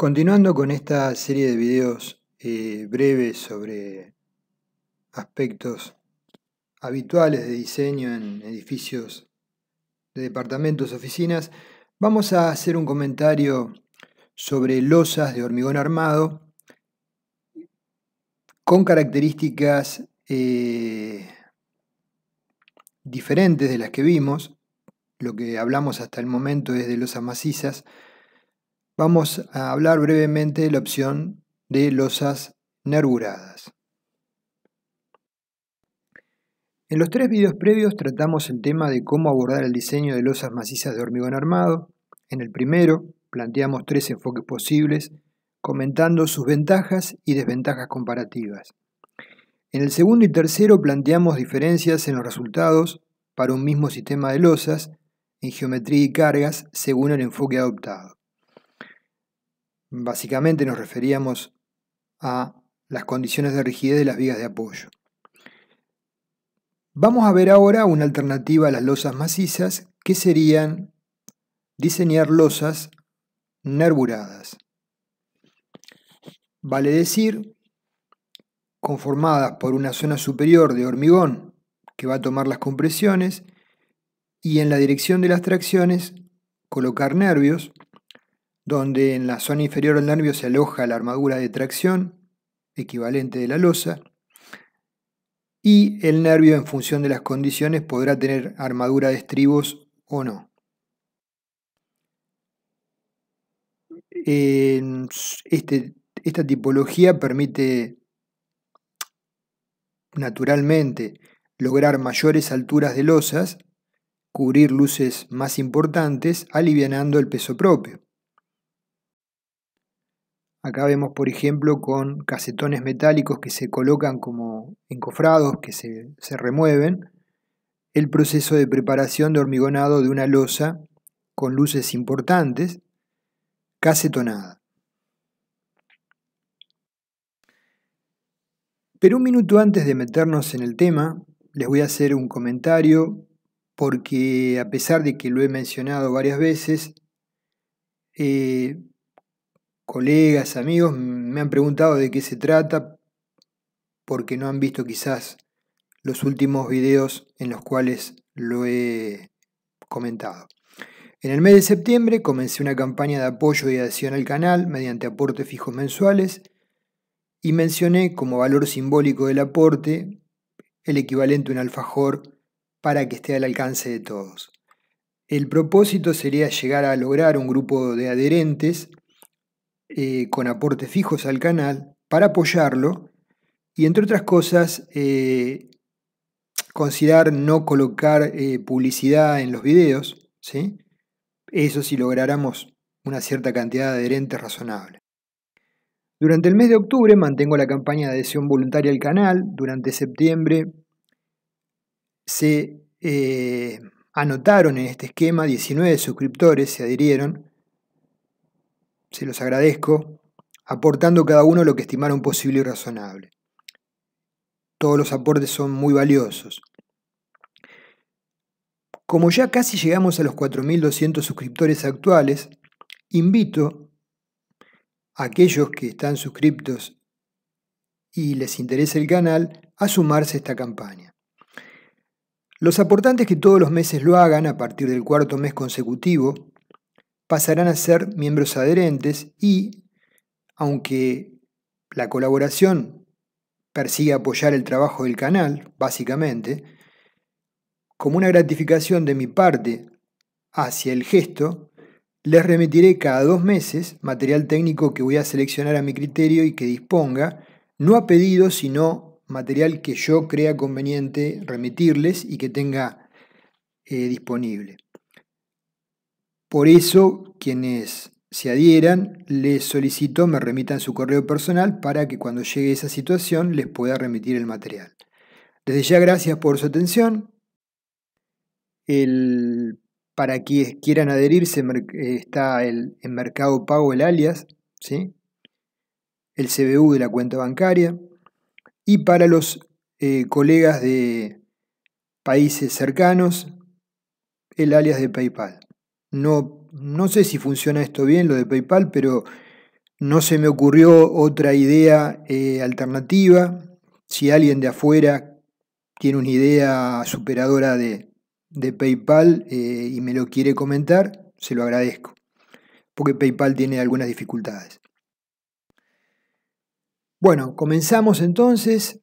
Continuando con esta serie de videos eh, breves sobre aspectos habituales de diseño en edificios de departamentos, oficinas, vamos a hacer un comentario sobre losas de hormigón armado con características eh, diferentes de las que vimos. Lo que hablamos hasta el momento es de losas macizas, Vamos a hablar brevemente de la opción de losas nervuradas. En los tres videos previos tratamos el tema de cómo abordar el diseño de losas macizas de hormigón armado. En el primero planteamos tres enfoques posibles, comentando sus ventajas y desventajas comparativas. En el segundo y tercero planteamos diferencias en los resultados para un mismo sistema de losas en geometría y cargas según el enfoque adoptado. Básicamente nos referíamos a las condiciones de rigidez de las vigas de apoyo. Vamos a ver ahora una alternativa a las losas macizas, que serían diseñar losas nervuradas. Vale decir, conformadas por una zona superior de hormigón que va a tomar las compresiones y en la dirección de las tracciones colocar nervios donde en la zona inferior del nervio se aloja la armadura de tracción, equivalente de la losa, y el nervio en función de las condiciones podrá tener armadura de estribos o no. Este, esta tipología permite naturalmente lograr mayores alturas de losas, cubrir luces más importantes, alivianando el peso propio. Acá vemos, por ejemplo, con casetones metálicos que se colocan como encofrados, que se, remueven, el proceso de preparación de hormigonado de una losa con luces importantes, casetonada. Pero un minuto antes de meternos en el tema, les voy a hacer un comentario porque a pesar de que lo he mencionado varias veces, eh, colegas, amigos me han preguntado de qué se trata porque no han visto quizás los últimos videos en los cuales lo he comentado. En el mes de septiembre comencé una campaña de apoyo y adhesión al canal mediante aportes fijos mensuales y mencioné como valor simbólico del aporte el equivalente a un alfajor para que esté al alcance de todos. El propósito sería llegar a lograr un grupo de adherentes eh, con aportes fijos al canal para apoyarlo y entre otras cosas eh, considerar no colocar eh, publicidad en los videos, ¿sí? eso si lográramos una cierta cantidad de adherentes razonable. Durante el mes de octubre mantengo la campaña de adhesión voluntaria al canal, durante septiembre se anotaron en este esquema 19 suscriptores, se adhirieron, se los agradezco, aportando cada uno lo que estimaron posible y razonable. Todos los aportes son muy valiosos. Como ya casi llegamos a los 4.200 suscriptores actuales, invito a aquellos que están suscriptos y les interesa el canal a sumarse a esta campaña. Los aportantes que todos los meses lo hagan a partir del cuarto mes consecutivo pasarán a ser miembros adherentes y, aunque la colaboración persigue apoyar el trabajo del canal, básicamente, como una gratificación de mi parte hacia el gesto, les remitiré cada dos meses material técnico que voy a seleccionar a mi criterio y que disponga, no a pedido, sino material que yo crea conveniente remitirles y que tenga eh, disponible. Por eso, quienes se adhieran, les solicito me remitan su correo personal para que cuando llegue esa situación les pueda remitir el material. Desde ya, gracias por su atención. para quienes quieran adherirse, eh, está el, en Mercado Pago el alias, ¿sí? el CBU de la cuenta bancaria. Y para los eh, colegas de países cercanos, el alias de PayPal. No, no sé si funciona esto bien, lo de PayPal, pero no se me ocurrió otra idea eh, alternativa. Si alguien de afuera tiene una idea superadora de, PayPal eh, y me lo quiere comentar, se lo agradezco, porque PayPal tiene algunas dificultades. Bueno, comenzamos entonces.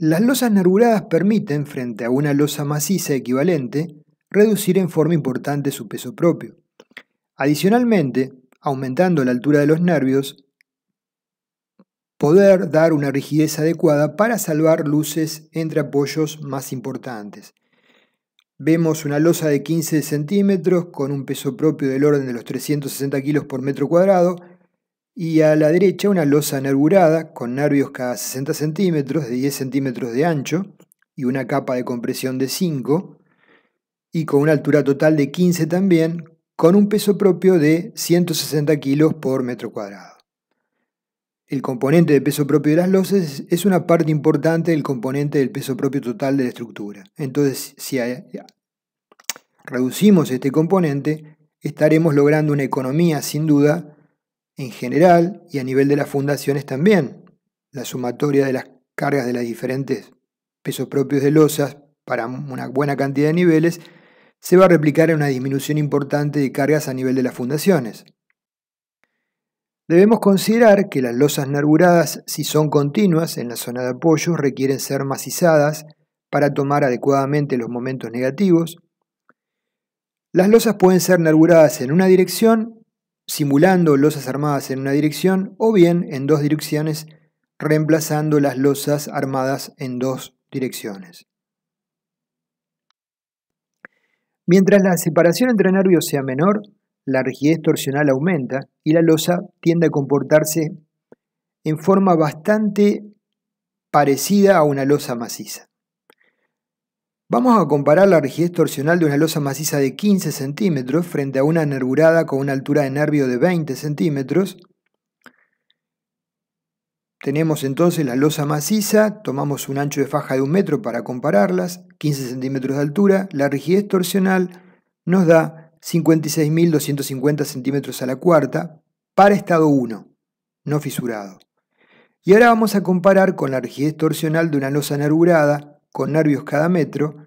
Las losas nervuradas permiten, frente a una losa maciza equivalente, reducir en forma importante su peso propio. Adicionalmente, aumentando la altura de los nervios, poder dar una rigidez adecuada para salvar luces entre apoyos más importantes. Vemos una losa de 15 centímetros con un peso propio del orden de los 360 kilos por metro cuadrado y a la derecha una losa nervurada con nervios cada 60 centímetros de 10 centímetros de ancho y una capa de compresión de 5 y con una altura total de 15 también, con un peso propio de 160 kilos por metro cuadrado. El componente de peso propio de las losas es una parte importante del componente del peso propio total de la estructura. Entonces, si reducimos este componente, estaremos logrando una economía sin duda en general y a nivel de las fundaciones también. La sumatoria de las cargas de los diferentes pesos propios de losas para una buena cantidad de niveles se va a replicar en una disminución importante de cargas a nivel de las fundaciones. Debemos considerar que las losas nervuradas, si son continuas en la zona de apoyo, requieren ser macizadas para tomar adecuadamente los momentos negativos. Las losas pueden ser nervuradas en una dirección, simulando losas armadas en una dirección, o bien en dos direcciones, reemplazando las losas armadas en dos direcciones. Mientras la separación entre nervios sea menor, la rigidez torsional aumenta y la losa tiende a comportarse en forma bastante parecida a una losa maciza. Vamos a comparar la rigidez torsional de una losa maciza de 15 centímetros frente a una nervurada con una altura de nervio de 20 centímetros tenemos entonces la losa maciza, tomamos un ancho de faja de un metro para compararlas, 15 centímetros de altura, la rigidez torsional nos da 56.250 centímetros a la cuarta para estado 1, no fisurado. Y ahora vamos a comparar con la rigidez torsional de una losa nervurada, con nervios cada metro,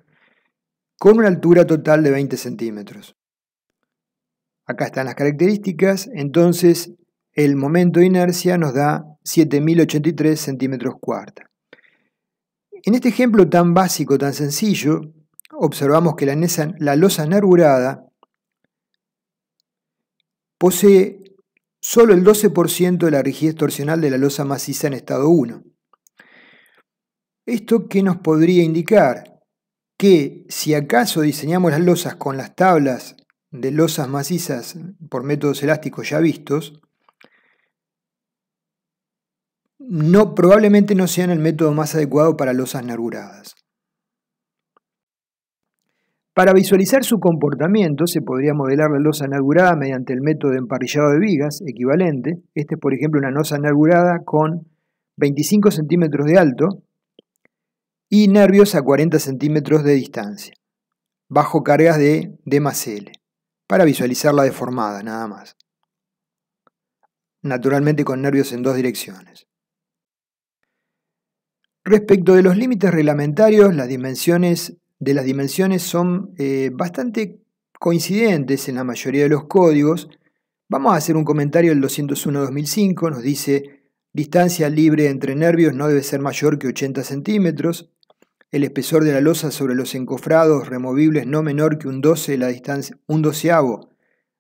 con una altura total de 20 centímetros. Acá están las características, entonces el momento de inercia nos da 7.083 centímetros cuarta. En este ejemplo tan básico, tan sencillo, observamos que la, losa nervurada posee solo el 12% de la rigidez torsional de la losa maciza en estado 1. ¿Esto qué nos podría indicar? Que si acaso diseñamos las losas con las tablas de losas macizas por métodos elásticos ya vistos, no, probablemente no sean el método más adecuado para losas narguradas. Para visualizar su comportamiento se podría modelar la losa inaugurada mediante el método de emparrillado de vigas equivalente. Este es por ejemplo una losa inaugurada con 25 centímetros de alto y nervios a 40 centímetros de distancia, bajo cargas de D más L, para visualizarla deformada nada más. Naturalmente con nervios en dos direcciones. Respecto de los límites reglamentarios, las dimensiones de las dimensiones son eh, bastante coincidentes en la mayoría de los códigos. Vamos a hacer un comentario del 201-2005, nos dice distancia libre entre nervios no debe ser mayor que 80 centímetros, el espesor de la losa sobre los encofrados removibles no menor que un, 12 la distancia, un doceavo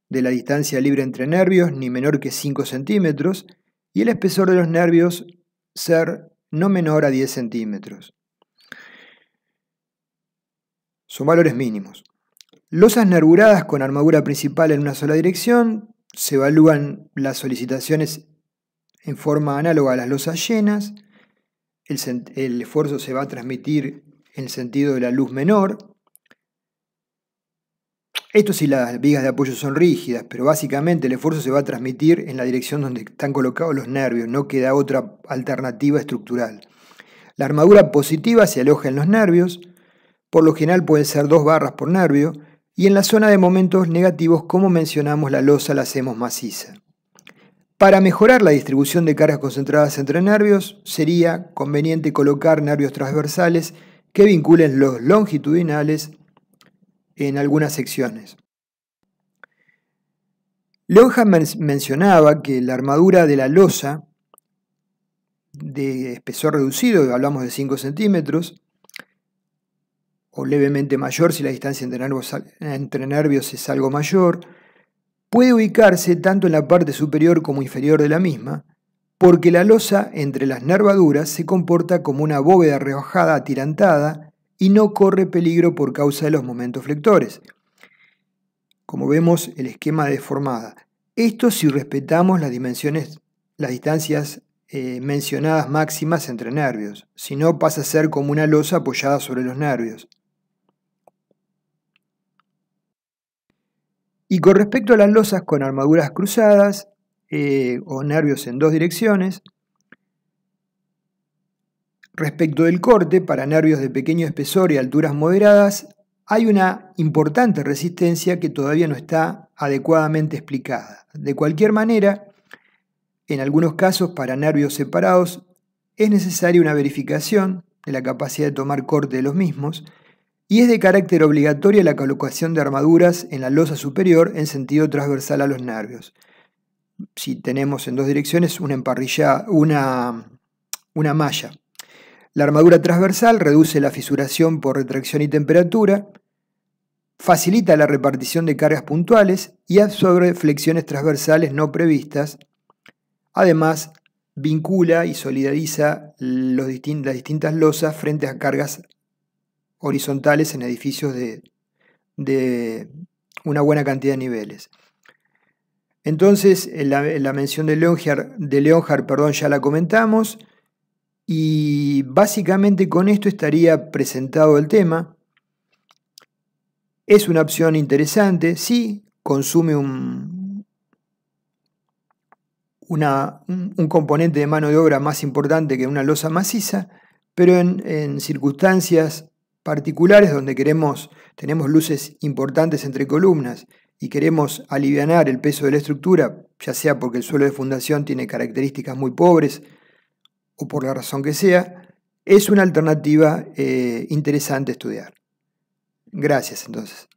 de la distancia libre entre nervios, ni menor que 5 centímetros, y el espesor de los nervios ser no menor a 10 centímetros. Son valores mínimos. Losas nervuradas con armadura principal en una sola dirección, se evalúan las solicitaciones en forma análoga a las losas llenas, el, el esfuerzo se va a transmitir en el sentido de la luz menor, esto si las vigas de apoyo son rígidas, pero básicamente el esfuerzo se va a transmitir en la dirección donde están colocados los nervios, no queda otra alternativa estructural. La armadura positiva se aloja en los nervios, por lo general pueden ser dos barras por nervio, y en la zona de momentos negativos, como mencionamos, la losa la hacemos maciza. Para mejorar la distribución de cargas concentradas entre nervios, sería conveniente colocar nervios transversales que vinculen los longitudinales en algunas secciones. Longa mencionaba que la armadura de la losa de espesor reducido, hablamos de 5 centímetros, o levemente mayor si la distancia entre nervios, entre nervios, es algo mayor, puede ubicarse tanto en la parte superior como inferior de la misma, porque la losa entre las nervaduras se comporta como una bóveda rebajada atirantada y no corre peligro por causa de los momentos flectores. Como vemos, el esquema deformada. Esto si respetamos las dimensiones, las distancias eh, mencionadas máximas entre nervios, si no pasa a ser como una losa apoyada sobre los nervios. Y con respecto a las losas con armaduras cruzadas eh, o nervios en dos direcciones, Respecto del corte, para nervios de pequeño espesor y alturas moderadas, hay una importante resistencia que todavía no está adecuadamente explicada. De cualquier manera, en algunos casos para nervios separados es necesaria una verificación de la capacidad de tomar corte de los mismos y es de carácter obligatoria la colocación de armaduras en la losa superior en sentido transversal a los nervios. Si tenemos en dos direcciones una emparrilla, una, una malla la armadura transversal reduce la fisuración por retracción y temperatura, facilita la repartición de cargas puntuales y absorbe flexiones transversales no previstas. Además, vincula y solidariza las distintas losas frente a cargas horizontales en edificios de, una buena cantidad de niveles. Entonces, la, mención de Leonhard, de perdón, ya la comentamos. Y básicamente con esto estaría presentado el tema. Es una opción interesante, sí, consume un, componente de mano de obra más importante que una losa maciza, pero en, circunstancias particulares donde queremos, tenemos luces importantes entre columnas y queremos alivianar el peso de la estructura, ya sea porque el suelo de fundación tiene características muy pobres o por la razón que sea, es una alternativa eh, interesante estudiar. Gracias entonces.